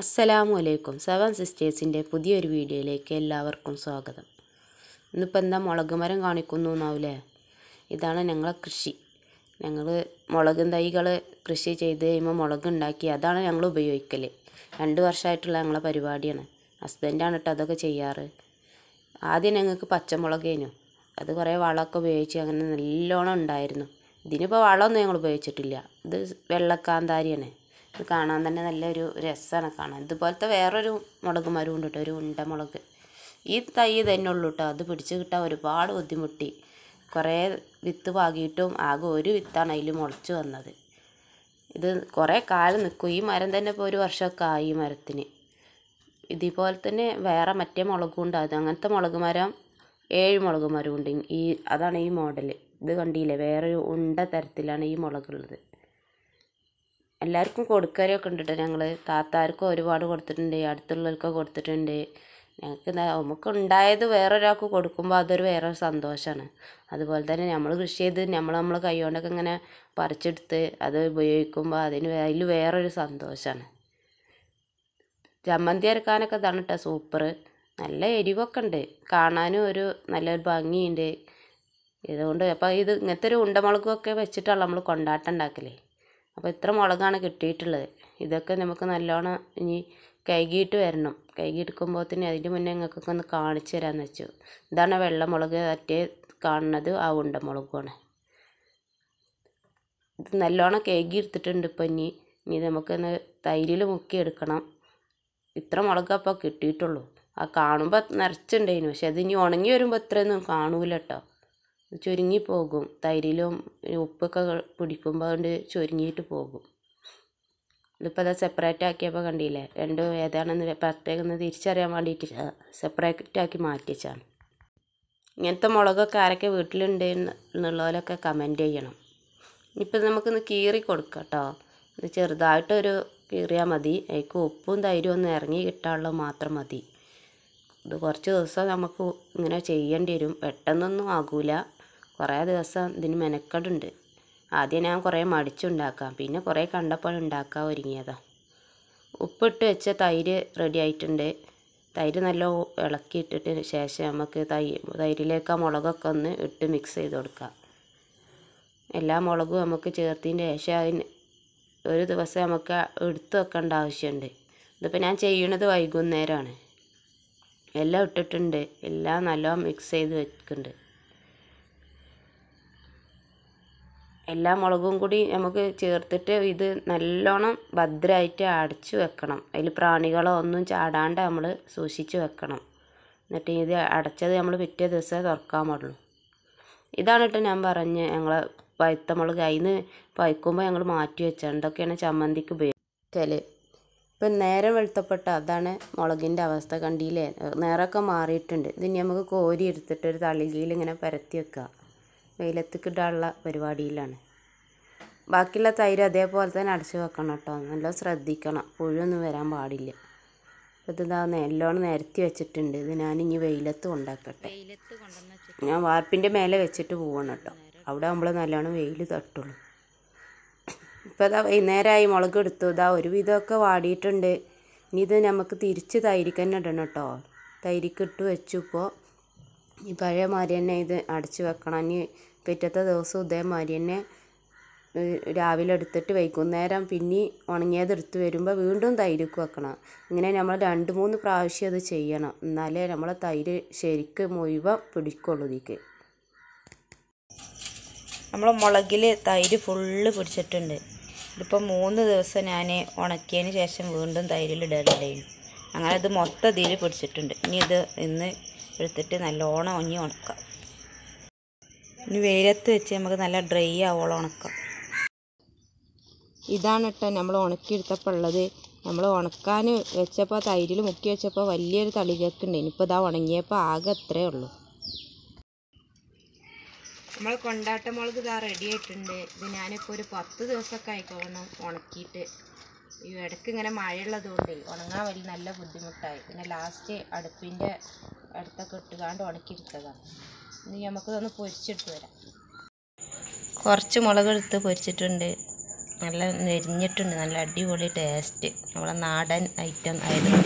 അസ്സലാമു അലൈക്കും സെവൻ സിസ്റ്റേഴ്സിൻ്റെ പുതിയൊരു വീഡിയോയിലേക്ക് എല്ലാവർക്കും സ്വാഗതം ഇന്നിപ്പോൾ എന്താ മുളക് മരം കാണിക്കുന്നു എന്നാവില്ലേ ഇതാണ് ഞങ്ങളെ കൃഷി ഞങ്ങൾ മുളക് തൈകൾ കൃഷി ചെയ്ത് കഴിയുമ്പോൾ മുളക് ഉണ്ടാക്കി അതാണ് ഞങ്ങൾ ഉപയോഗിക്കൽ രണ്ട് വർഷമായിട്ടുള്ള ഞങ്ങളുടെ പരിപാടിയാണ് ഹസ്ബൻഡാണ് കേട്ടോ അതൊക്കെ ചെയ്യാറ് ആദ്യം ഞങ്ങൾക്ക് പച്ചമുളകേനു അത് കുറേ വളമൊക്കെ ഉപയോഗിച്ച് അങ്ങനെ നല്ലോണം ഉണ്ടായിരുന്നു ഇതിനിപ്പോൾ വളമൊന്നും ഞങ്ങൾ ഉപയോഗിച്ചിട്ടില്ല ഇത് വെള്ളക്കാന്താരിയാണ് ഇത് കാണാൻ തന്നെ നല്ലൊരു രസമാണ് കാണാൻ ഇതുപോലത്തെ വേറൊരു മുളക് മരവും ഉണ്ട് കേട്ടോ ഒരു ഉണ്ട മുളക് ഈ തൈ തന്നെ ഉള്ളു കേട്ടോ അത് പിടിച്ച് കിട്ടാൻ ഒരുപാട് ബുദ്ധിമുട്ടി കുറേ വിത്ത് പാകിയിട്ടും ആകെ ഒരു വിത്താണ് അതിൽ മുളച്ച് വന്നത് ഇത് കുറേ കാലം നിൽക്കും ഈ മരം തന്നെ ഇപ്പോൾ ഒരു വർഷമൊക്കെ ആയി ഈ മരത്തിന് ഇതുപോലെ തന്നെ വേറെ മറ്റേ മുളകും ഉണ്ട് അത് അങ്ങനത്തെ മുളക് മരം ഏഴ് മുളക് മരമുണ്ട് ഈ അതാണ് ഈ മോഡൽ ഇത് കണ്ടില്ലേ വേറൊരു ഉണ്ട തരത്തിലാണ് ഈ മുളകുള്ളത് എല്ലാവർക്കും കൊടുക്കലൊക്കെ ഉണ്ട് കേട്ടോ ഞങ്ങൾ താത്താർക്കും ഒരുപാട് കൊടുത്തിട്ടുണ്ട് അടുത്തുള്ളവർക്കൊക്കെ കൊടുത്തിട്ടുണ്ട് ഞങ്ങൾക്ക് നമുക്ക് ഉണ്ടായത് വേറൊരാൾക്ക് കൊടുക്കുമ്പോൾ അതൊരു വേറെ സന്തോഷമാണ് അതുപോലെ തന്നെ നമ്മൾ കൃഷി ചെയ്ത് നമ്മൾ കൈ കൈകൊണ്ടൊക്കെ ഇങ്ങനെ പറിച്ചെടുത്ത് അത് ഉപയോഗിക്കുമ്പോൾ അതിന് അതിൽ വേറൊരു സന്തോഷമാണ് ജമന്തി അരക്കാനൊക്കെ ഇതാണ് കേട്ടോ സൂപ്പർ നല്ല എരിവൊക്കെ ഉണ്ട് കാണാനും ഒരു നല്ലൊരു ഭംഗിയുണ്ട് ഇതുകൊണ്ട് അപ്പോൾ ഇത് ഇങ്ങനത്തെ ഒരു ഉണ്ടമുളകൊക്കെ വെച്ചിട്ടാണ് നമ്മൾ കൊണ്ടാട്ടം ഉണ്ടാക്കലേ അപ്പോൾ ഇത്ര മുളകാണ് കിട്ടിയിട്ടുള്ളത് ഇതൊക്കെ നമുക്ക് നല്ലോണം ഇനി കഴുകിയിട്ട് വരണം തന്നെ അതിൻ്റെ മുന്നേ നിങ്ങൾക്കൊക്കെ ഒന്ന് കാണിച്ചു തരാമെന്ന് വെച്ചു ഇതാണ് വെള്ളമുളക് മറ്റേ കാണുന്നത് ആ ഉണ്ടമുളകുമാണ് ഇത് നല്ലോണം കഴുകി എടുത്തിട്ടുണ്ട് ഇപ്പം ഇനി ഇനി നമുക്കൊന്ന് തൈരിൽ മുക്കി എടുക്കണം ഇത്ര മുളക് അപ്പോൾ കിട്ടിയിട്ടുള്ളൂ ആ കാണുമ്പോൾ നിറച്ചുണ്ടായിരുന്നു പക്ഷെ അതിനി ഉണങ്ങി വരുമ്പോൾ ഇത്രയൊന്നും കാണൂല കേട്ടോ ചുരുങ്ങി പോകും തൈരിലും ഉപ്പൊക്കെ പിടിക്കുമ്പോൾ അതുകൊണ്ട് ചുരുങ്ങിയിട്ട് പോകും ഇതിപ്പോൾ അത് സെപ്പറേറ്റ് ആക്കിയപ്പോൾ കണ്ടില്ലേ രണ്ടും ഏതാണെന്ന് പ്രത്യേകം തിരിച്ചറിയാൻ വേണ്ടിയിട്ട് സെപ്പറേറ്റ് ആക്കി മാറ്റിച്ചാണ് ഇങ്ങനത്തെ മുളകൊക്കെ ആരൊക്കെ വീട്ടിലുണ്ട് എന്നുള്ളവരൊക്കെ കമൻറ്റ് ചെയ്യണം ഇപ്പം നമുക്കൊന്ന് കീറി കൊടുക്കാം കേട്ടോ ഇത് ചെറുതായിട്ടൊരു കീറിയാൽ മതി അതിക്ക് ഉപ്പും തൈരും ഒന്ന് ഇറങ്ങി കിട്ടാനുള്ള മാത്രം മതി ഇത് കുറച്ച് ദിവസം നമുക്ക് ഇങ്ങനെ ചെയ്യേണ്ടി വരും പെട്ടെന്നൊന്നും ആകൂല കുറേ ദിവസം ഇതിന് മെനക്കെടുണ്ട് ആദ്യം ഞാൻ കുറേ മടിച്ചുണ്ടാക്കാം പിന്നെ കുറേ കണ്ടപ്പോൾ ഉണ്ടാക്കാൻ ഒരുങ്ങിയതാണ് ഉപ്പിട്ട് വെച്ച തൈര് റെഡി ആയിട്ടുണ്ട് തൈര് നല്ല ഇളക്കിയിട്ടിട്ട് ശേഷം നമുക്ക് തൈ തൈരിലേക്ക് ആ മുളകൊക്കെ ഒന്ന് ഇട്ട് മിക്സ് ചെയ്ത് കൊടുക്കാം എല്ലാ മുളകും നമുക്ക് ചേർത്തതിൻ്റെ ശേഷം അതിന് ഒരു ദിവസം നമുക്ക് എടുത്ത് വെക്കേണ്ട ആവശ്യമുണ്ട് ഇതിപ്പോൾ ഞാൻ ചെയ്യണത് വൈകുന്നേരമാണ് എല്ലാം ഇട്ടിട്ടുണ്ട് എല്ലാം നല്ലോണം മിക്സ് ചെയ്ത് വെക്കുന്നുണ്ട് എല്ലാ മുളകും കൂടി നമുക്ക് ചേർത്തിട്ട് ഇത് നല്ലോണം ഭദ്രമായിട്ട് അടച്ചു വെക്കണം അതിൽ പ്രാണികളോ ഒന്നും ചാടാണ്ട് നമ്മൾ സൂക്ഷിച്ച് വെക്കണം എന്നിട്ട് ഇത് അടച്ചത് നമ്മൾ പിറ്റേ ദിവസമേ തുറക്കാൻ പാടുള്ളൂ ഇതാണ് കേട്ടോ ഞാൻ പറഞ്ഞ് ഞങ്ങൾ പഴുത്ത മുളക് അതിന് പഴുക്കുമ്പോൾ ഞങ്ങൾ മാറ്റി വെച്ചാൽ എന്തൊക്കെയാണ് ചമ്മന്തിക്ക് ഉപയോഗിക്കൽ ഇപ്പം നേരം വെളുത്തപ്പെട്ട അതാണ് മുളകിൻ്റെ അവസ്ഥ കണ്ടില്ലേ നേരൊക്കെ മാറിയിട്ടുണ്ട് ഇത് നമുക്ക് കോരി എടുത്തിട്ട് ഒരു തളികയിൽ ഇങ്ങനെ പരത്തി വെക്കുക വെയിലത്തേക്ക് പരിപാടിയിലാണ് ബാക്കിയുള്ള തൈര് അതേപോലെ തന്നെ അടച്ച് വെക്കണം കേട്ടോ നല്ല ശ്രദ്ധിക്കണം പുഴൊന്നും വരാൻ പാടില്ല ഇതിതാ നല്ലോണം നിരത്തി വെച്ചിട്ടുണ്ട് ഇത് ഞാൻ ഇനി വെയിലത്ത് കൊണ്ടാക്കട്ടെ ഞാൻ വാർപ്പിൻ്റെ മേലെ വെച്ചിട്ട് പോവണം കേട്ടോ അവിടെ നമ്മൾ നല്ലോണം വെയിൽ തട്ടുള്ളൂ ഇപ്പോൾ ഇതാ വൈകുന്നേരമായി മുളക് എടുത്തു ഇതാ ഒരുവിധമൊക്കെ വാടിയിട്ടുണ്ട് ഇനി ഇത് നമുക്ക് തിരിച്ച് തൈരിക്കന്നെ ഇടണം കേട്ടോ തൈരിക്കിട്ട് വെച്ചു ഇപ്പോൾ ഈ പഴയ മാതിരി തന്നെ ഇത് അടച്ച് വെക്കണം ഇനി പിറ്റത്തെ ദിവസം ഇതേമാതിരി തന്നെ രാവിലെ എടുത്തിട്ട് വൈകുന്നേരം പിന്നെ ഉണങ്ങിയത് എടുത്ത് വരുമ്പോൾ വീണ്ടും തൈര് വെക്കണം ഇങ്ങനെ നമ്മൾ രണ്ട് മൂന്ന് പ്രാവശ്യം അത് ചെയ്യണം എന്നാലേ നമ്മളെ തൈര് ശരിക്ക് മുഴുവൻ പിടിക്കുള്ളൂ ഇതിക്ക് നമ്മൾ മുളകിൽ തൈര് ഫുള്ള് പിടിച്ചിട്ടുണ്ട് ഇതിപ്പോൾ മൂന്ന് ദിവസം ഞാൻ ഉണക്കിയതിന് ശേഷം വീണ്ടും തൈരിൽ ഇടേണ്ടതായിരുന്നു അങ്ങനെ അത് മൊത്തം ഇതിൽ പിടിച്ചിട്ടുണ്ട് ഇനി ഇത് ഇന്ന് എടുത്തിട്ട് നല്ലോണം ഒഞ്ഞി ഉണക്കാം ഇനി വെയിലത്ത് വെച്ച് നമുക്ക് നല്ല ഡ്രൈ ആവോളം ഉണക്കാം ഇതാണ് കേട്ടോ നമ്മൾ ഉണക്കിയെടുത്തപ്പോൾ ഉള്ളത് നമ്മൾ ഉണക്കാൻ വെച്ചപ്പോൾ തൈരിൽ മുക്കി വെച്ചപ്പോൾ വലിയൊരു ഉണ്ട് ഇനിയിപ്പോൾ ഇതാ ഉണങ്ങിയപ്പോൾ ആകെ അത്രേ ഉള്ളൂ നമ്മൾ കൊണ്ടാട്ട മുളക് ഇതാ റെഡി ആയിട്ടുണ്ട് ഇത് ഞാനിപ്പോൾ ഒരു പത്ത് ദിവസമൊക്കെ ആയിക്കോളണം ഉണക്കിയിട്ട് ഈ ഇടയ്ക്ക് ഇങ്ങനെ മഴയുള്ളതുകൊണ്ട് ഉണങ്ങാൻ വലിയ നല്ല ബുദ്ധിമുട്ടായി പിന്നെ ലാസ്റ്റ് അടുപ്പിൻ്റെ അടുത്തൊക്കെ ഇട്ടുകാണ്ട് ഉണക്കിയെടുത്തതാണ് ഇനി നമുക്കിതൊന്ന് പൊരിച്ചിട്ട് വരാം കുറച്ച് മുളക് എടുത്ത് പൊരിച്ചിട്ടുണ്ട് നല്ല നെരിഞ്ഞിട്ടുണ്ട് നല്ല അടിപൊളി ടേസ്റ്റ് നമ്മളെ നാടൻ ഐറ്റം ആയിരുന്നു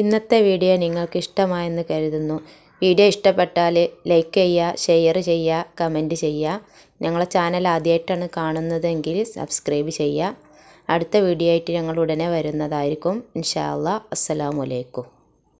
ഇന്നത്തെ വീഡിയോ നിങ്ങൾക്ക് ഇഷ്ടമായെന്ന് കരുതുന്നു വീഡിയോ ഇഷ്ടപ്പെട്ടാൽ ലൈക്ക് ചെയ്യുക ഷെയർ ചെയ്യുക കമൻറ്റ് ചെയ്യുക ഞങ്ങളെ ചാനൽ ആദ്യമായിട്ടാണ് കാണുന്നതെങ്കിൽ സബ്സ്ക്രൈബ് ചെയ്യുക അടുത്ത വീഡിയോ ആയിട്ട് ഞങ്ങൾ ഉടനെ വരുന്നതായിരിക്കും ഇൻഷാ അല്ലാ അസ്സലാമലൈക്കും